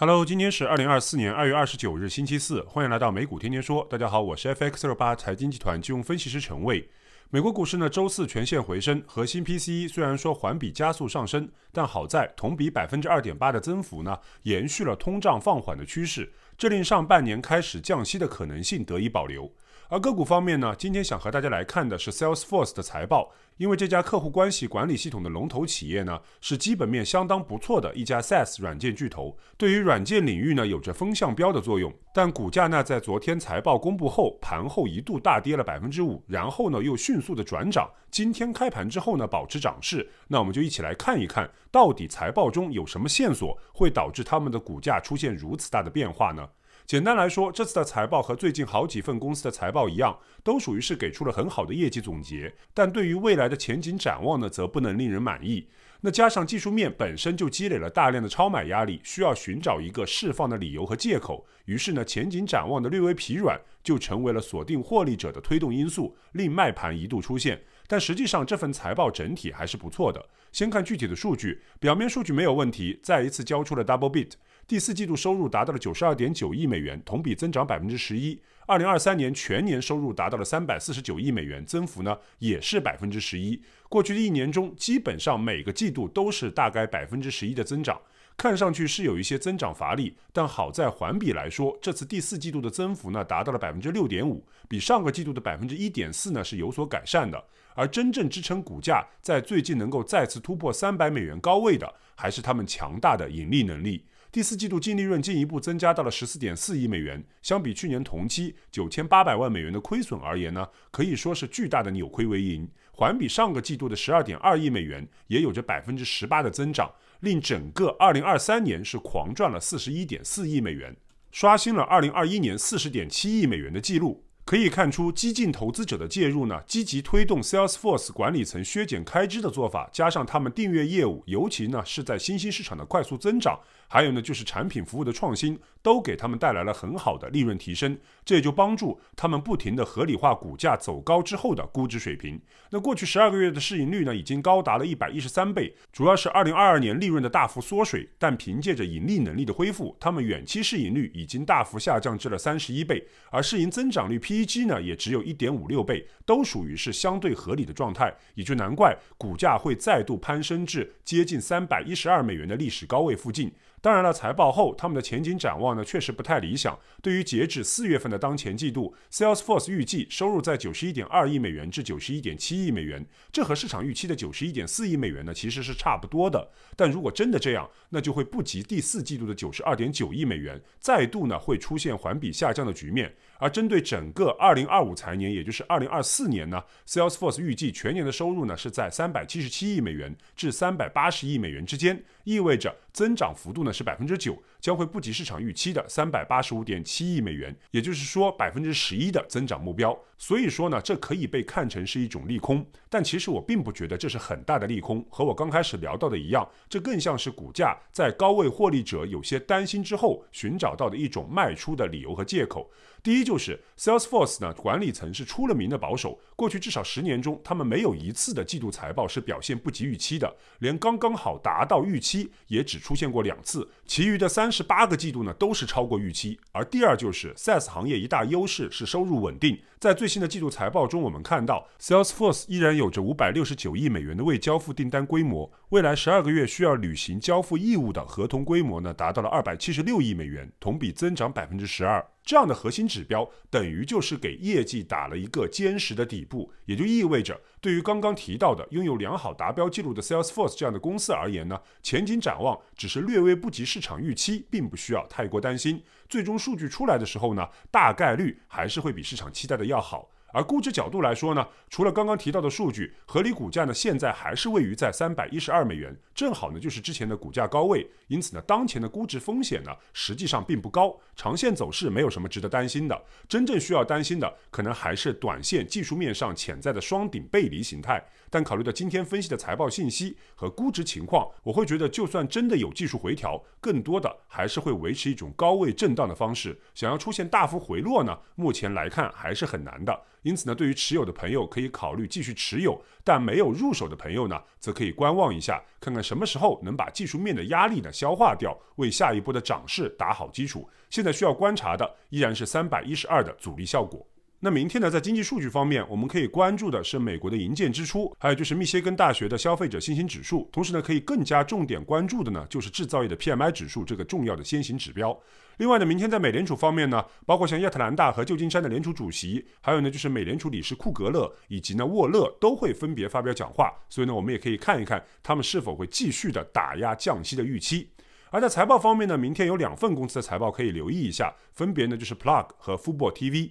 Hello，今天是二零二四年二月二十九日，星期四，欢迎来到美股天天说。大家好，我是 FX 六八财经集团金融分析师陈卫。美国股市呢，周四全线回升，核心 PCE 虽然说环比加速上升，但好在同比百分之二点八的增幅呢，延续了通胀放缓的趋势，这令上半年开始降息的可能性得以保留。而个股方面呢，今天想和大家来看的是 Salesforce 的财报，因为这家客户关系管理系统的龙头企业呢，是基本面相当不错的一家 SaaS 软件巨头，对于软件领域呢，有着风向标的作用。但股价呢在昨天财报公布后，盘后一度大跌了百分之五，然后呢，又迅速的转涨，今天开盘之后呢，保持涨势。那我们就一起来看一看，到底财报中有什么线索，会导致他们的股价出现如此大的变化呢？简单来说，这次的财报和最近好几份公司的财报一样，都属于是给出了很好的业绩总结，但对于未来的前景展望呢，则不能令人满意。那加上技术面本身就积累了大量的超买压力，需要寻找一个释放的理由和借口。于是呢，前景展望的略微疲软就成为了锁定获利者的推动因素，令卖盘一度出现。但实际上，这份财报整体还是不错的。先看具体的数据，表面数据没有问题，再一次交出了 double beat。第四季度收入达到了九十二点九亿美元，同比增长百分之十一。二零二三年全年收入达到了三百四十九亿美元，增幅呢也是百分之十一。过去的一年中，基本上每个季度都是大概百分之十一的增长，看上去是有一些增长乏力。但好在环比来说，这次第四季度的增幅呢达到了百分之六点五，比上个季度的百分之一点四呢是有所改善的。而真正支撑股价在最近能够再次突破三百美元高位的，还是他们强大的盈利能力。第四季度净利润进一步增加到了十四点四亿美元，相比去年同期九千八百万美元的亏损而言呢，可以说是巨大的扭亏为盈。环比上个季度的十二点二亿美元也有着百分之十八的增长，令整个二零二三年是狂赚了四十一点四亿美元，刷新了二零二一年四十点七亿美元的记录。可以看出，激进投资者的介入呢，积极推动 Salesforce 管理层削减开支的做法，加上他们订阅业务，尤其呢是在新兴市场的快速增长。还有呢，就是产品服务的创新，都给他们带来了很好的利润提升，这也就帮助他们不停的合理化股价走高之后的估值水平。那过去十二个月的市盈率呢，已经高达了一百一十三倍，主要是二零二二年利润的大幅缩水，但凭借着盈利能力的恢复，他们远期市盈率已经大幅下降至了三十一倍，而市盈增长率 PEG 呢，也只有一点五六倍，都属于是相对合理的状态，也就难怪股价会再度攀升至接近三百一十二美元的历史高位附近。当然了，财报后他们的前景展望呢，确实不太理想。对于截止四月份的当前季度，Salesforce 预计收入在九十一点二亿美元至九十一点七亿美元，这和市场预期的九十一点四亿美元呢，其实是差不多的。但如果真的这样，那就会不及第四季度的九十二点九亿美元，再度呢会出现环比下降的局面。而针对整个二零二五财年，也就是二零二四年呢，Salesforce 预计全年的收入呢是在三百七十七亿美元至三百八十亿美元之间，意味着。增长幅度呢是百分之九，将会不及市场预期的三百八十五点七亿美元，也就是说百分之十一的增长目标。所以说呢，这可以被看成是一种利空。但其实我并不觉得这是很大的利空，和我刚开始聊到的一样，这更像是股价在高位获利者有些担心之后寻找到的一种卖出的理由和借口。第一就是 Salesforce 呢，管理层是出了名的保守，过去至少十年中，他们没有一次的季度财报是表现不及预期的，连刚刚好达到预期也只。出现过两次，其余的三十八个季度呢都是超过预期。而第二就是 Sales 行业一大优势是收入稳定。在最新的季度财报中，我们看到 Salesforce 依然有着五百六十九亿美元的未交付订单规模，未来十二个月需要履行交付义务的合同规模呢达到了二百七十六亿美元，同比增长百分之十二。这样的核心指标，等于就是给业绩打了一个坚实的底部，也就意味着，对于刚刚提到的拥有良好达标记录的 Salesforce 这样的公司而言呢，前景展望只是略微不及市场预期，并不需要太过担心。最终数据出来的时候呢，大概率还是会比市场期待的要好。而估值角度来说呢，除了刚刚提到的数据，合理股价呢现在还是位于在三百一十二美元，正好呢就是之前的股价高位，因此呢当前的估值风险呢实际上并不高，长线走势没有什么值得担心的，真正需要担心的可能还是短线技术面上潜在的双顶背离形态。但考虑到今天分析的财报信息和估值情况，我会觉得，就算真的有技术回调，更多的还是会维持一种高位震荡的方式。想要出现大幅回落呢，目前来看还是很难的。因此呢，对于持有的朋友可以考虑继续持有，但没有入手的朋友呢，则可以观望一下，看看什么时候能把技术面的压力呢消化掉，为下一波的涨势打好基础。现在需要观察的依然是三百一十二的阻力效果。那明天呢，在经济数据方面，我们可以关注的是美国的营建支出，还有就是密歇根大学的消费者信心指数。同时呢，可以更加重点关注的呢，就是制造业的 PMI 指数这个重要的先行指标。另外呢，明天在美联储方面呢，包括像亚特兰大和旧金山的联储主席，还有呢就是美联储理事库格勒以及呢沃勒都会分别发表讲话。所以呢，我们也可以看一看他们是否会继续的打压降息的预期。而在财报方面呢，明天有两份公司的财报可以留意一下，分别呢就是 Plug 和 Football TV。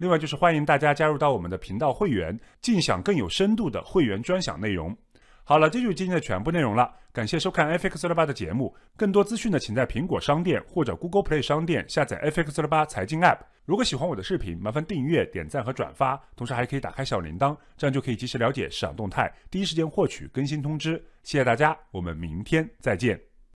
另外就是欢迎大家加入到我们的频道会员，尽享更有深度的会员专享内容。好了，这就是今天的全部内容了。感谢收看 FX 八的节目，更多资讯呢，请在苹果商店或者 Google Play 商店下载 FX 八财经 App。如果喜欢我的视频，麻烦订阅、点赞和转发，同时还可以打开小铃铛，这样就可以及时了解市场动态，第一时间获取更新通知。谢谢大家，我们明天再见。